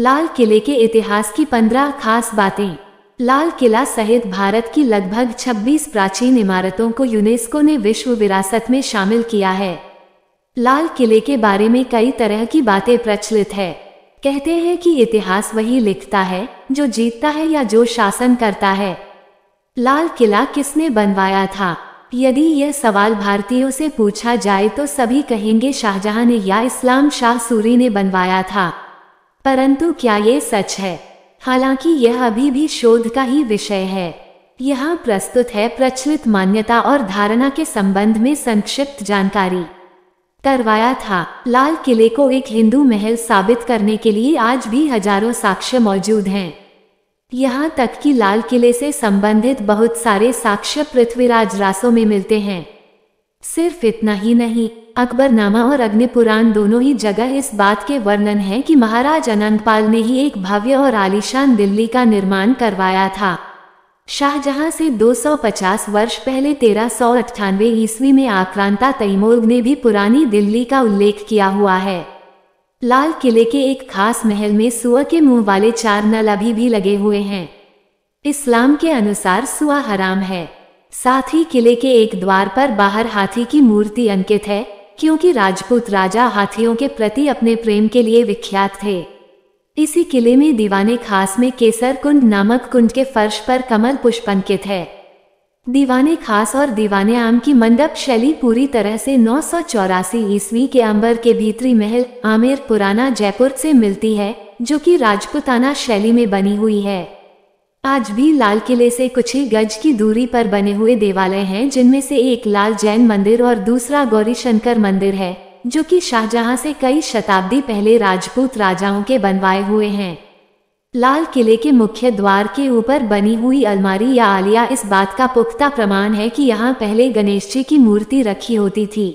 लाल किले के इतिहास की पंद्रह खास बातें लाल किला सहित भारत की लगभग 26 प्राचीन इमारतों को यूनेस्को ने विश्व विरासत में शामिल किया है लाल किले के बारे में कई तरह की बातें प्रचलित है कहते हैं कि इतिहास वही लिखता है जो जीतता है या जो शासन करता है लाल किला किसने बनवाया था यदि यह सवाल भारतीयों से पूछा जाए तो सभी कहेंगे शाहजहां ने या इस्लाम शाह सूरी ने बनवाया था परंतु क्या ये सच है हालांकि यह अभी भी शोध का ही विषय है यह प्रस्तुत है प्रचलित मान्यता और धारणा के संबंध में संक्षिप्त जानकारी करवाया था लाल किले को एक हिंदू महल साबित करने के लिए आज भी हजारों साक्ष्य मौजूद हैं यहाँ तक कि लाल किले से संबंधित बहुत सारे साक्ष्य पृथ्वीराज रासों में मिलते हैं सिर्फ इतना ही नहीं अकबरनामा और अग्नि पुराण दोनों ही जगह इस बात के वर्णन है कि महाराज अनंतपाल ने ही एक भव्य और आलिशान दिल्ली का निर्माण करवाया था शाहजहां से 250 वर्ष पहले तेरह सौ ईस्वी में आक्रांता तैमोर ने भी पुरानी दिल्ली का उल्लेख किया हुआ है लाल किले के एक खास महल में सुअ के मुंह वाले चार नल अभी भी लगे हुए हैं इस्लाम के अनुसार सुअ हराम है साथ ही किले के एक द्वार पर बाहर हाथी की मूर्ति अंकित है क्योंकि राजपूत राजा हाथियों के प्रति अपने प्रेम के लिए विख्यात थे इसी किले में दीवाने खास में केसर कुंड नामक कुंड के फर्श पर कमल पुष्पंकित है दीवाने खास और दीवाने आम की मंडप शैली पूरी तरह से नौ सौ चौरासी ईस्वी के अंबर के भीतरी महल आमेर पुराना जयपुर से मिलती है जो कि राजपुताना शैली में बनी हुई है आज भी लाल किले से कुछ ही गज की दूरी पर बने हुए देवालय हैं जिनमें से एक लाल जैन मंदिर और दूसरा गौरी शंकर मंदिर है जो कि शाहजहां से कई शताब्दी पहले राजपूत राजाओं के बनवाए हुए हैं लाल किले के मुख्य द्वार के ऊपर बनी हुई अलमारी या आलिया इस बात का पुख्ता प्रमाण है कि यहाँ पहले गणेश जी की मूर्ति रखी होती थी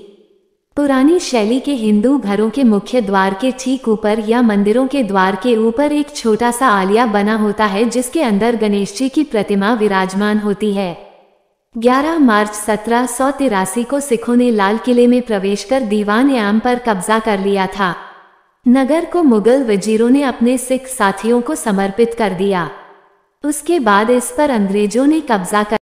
पुरानी शैली के हिंदू घरों के मुख्य द्वार के ठीक ऊपर या मंदिरों के द्वार के ऊपर एक छोटा सा आलिया बना होता है जिसके अंदर गणेश जी की प्रतिमा विराजमान होती है 11 मार्च सत्रह को सिखों ने लाल किले में प्रवेश कर दीवान आम पर कब्जा कर लिया था नगर को मुगल वजीरों ने अपने सिख साथियों को समर्पित कर दिया उसके बाद इस पर अंग्रेजों ने कब्जा कर